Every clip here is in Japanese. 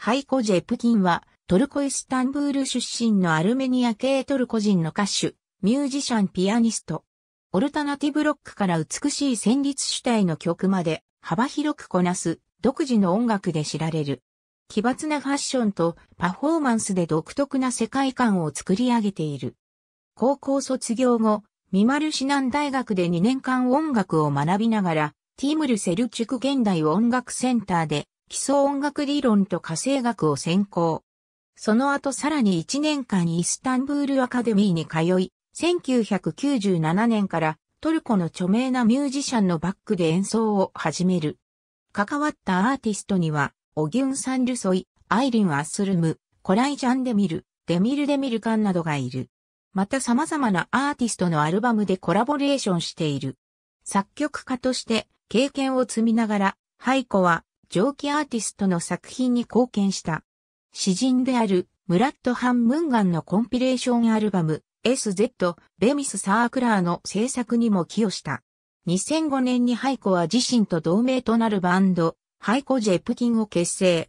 ハイコ・ジェプキンは、トルコ・イスタンブール出身のアルメニア系トルコ人の歌手、ミュージシャン・ピアニスト。オルタナティブロックから美しい旋律主体の曲まで幅広くこなす独自の音楽で知られる。奇抜なファッションとパフォーマンスで独特な世界観を作り上げている。高校卒業後、ミマルシナン大学で2年間音楽を学びながら、ティームルセルチュク現代音楽センターで基礎音楽理論と火星学を専攻。その後さらに1年間イスタンブールアカデミーに通い、1997年からトルコの著名なミュージシャンのバックで演奏を始める。関わったアーティストには、オギュン・サン・ルソイ、アイリン・アスルム、コライ・ジャン・デミル、デミル・デミルカンなどがいる。また様々なアーティストのアルバムでコラボレーションしている。作曲家として経験を積みながら、ハイコは蒸気アーティストの作品に貢献した。詩人であるムラット・ハン・ムンガンのコンピレーションアルバム SZ ベミス・サークラーの制作にも寄与した。2005年にハイコは自身と同盟となるバンド、ハイコ・ジェプキンを結成。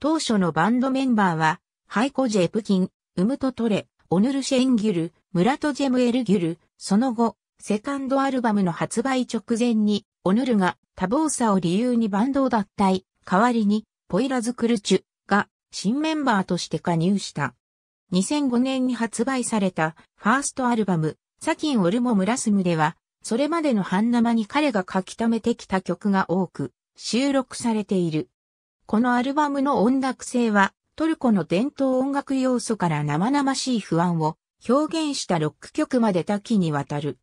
当初のバンドメンバーは、ハイコ・ジェプキン、ウムト・トレ、オヌルシェンギュル、ムラト・ジェムエルギュル、その後、セカンドアルバムの発売直前に、オヌルが多忙さを理由にバンドを脱退、代わりにポイラズ・クルチュが新メンバーとして加入した。2005年に発売されたファーストアルバム、サキン・オルモ・ムラスムでは、それまでの半生に彼が書き溜めてきた曲が多く収録されている。このアルバムの音楽性はトルコの伝統音楽要素から生々しい不安を表現したロック曲まで多岐にわたる。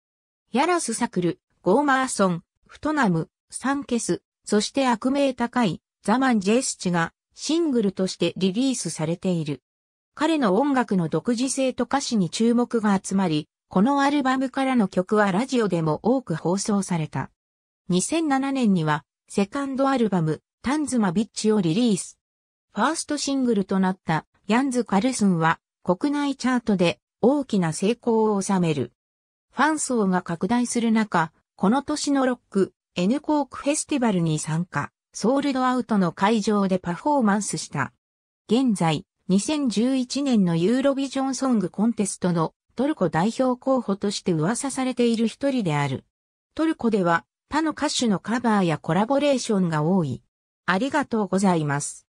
ヤラス・サクル、ゴーマーソン、フトナム、サンケス、そして悪名高い、ザマン・ジェスチがシングルとしてリリースされている。彼の音楽の独自性と歌詞に注目が集まり、このアルバムからの曲はラジオでも多く放送された。2007年には、セカンドアルバム、タンズマビッチをリリース。ファーストシングルとなったヤンズ・カルスンは国内チャートで大きな成功を収める。ファン層が拡大する中、この年のロック、N コークフェスティバルに参加、ソールドアウトの会場でパフォーマンスした。現在、2011年のユーロビジョンソングコンテストのトルコ代表候補として噂されている一人である。トルコでは他の歌手のカバーやコラボレーションが多い。ありがとうございます。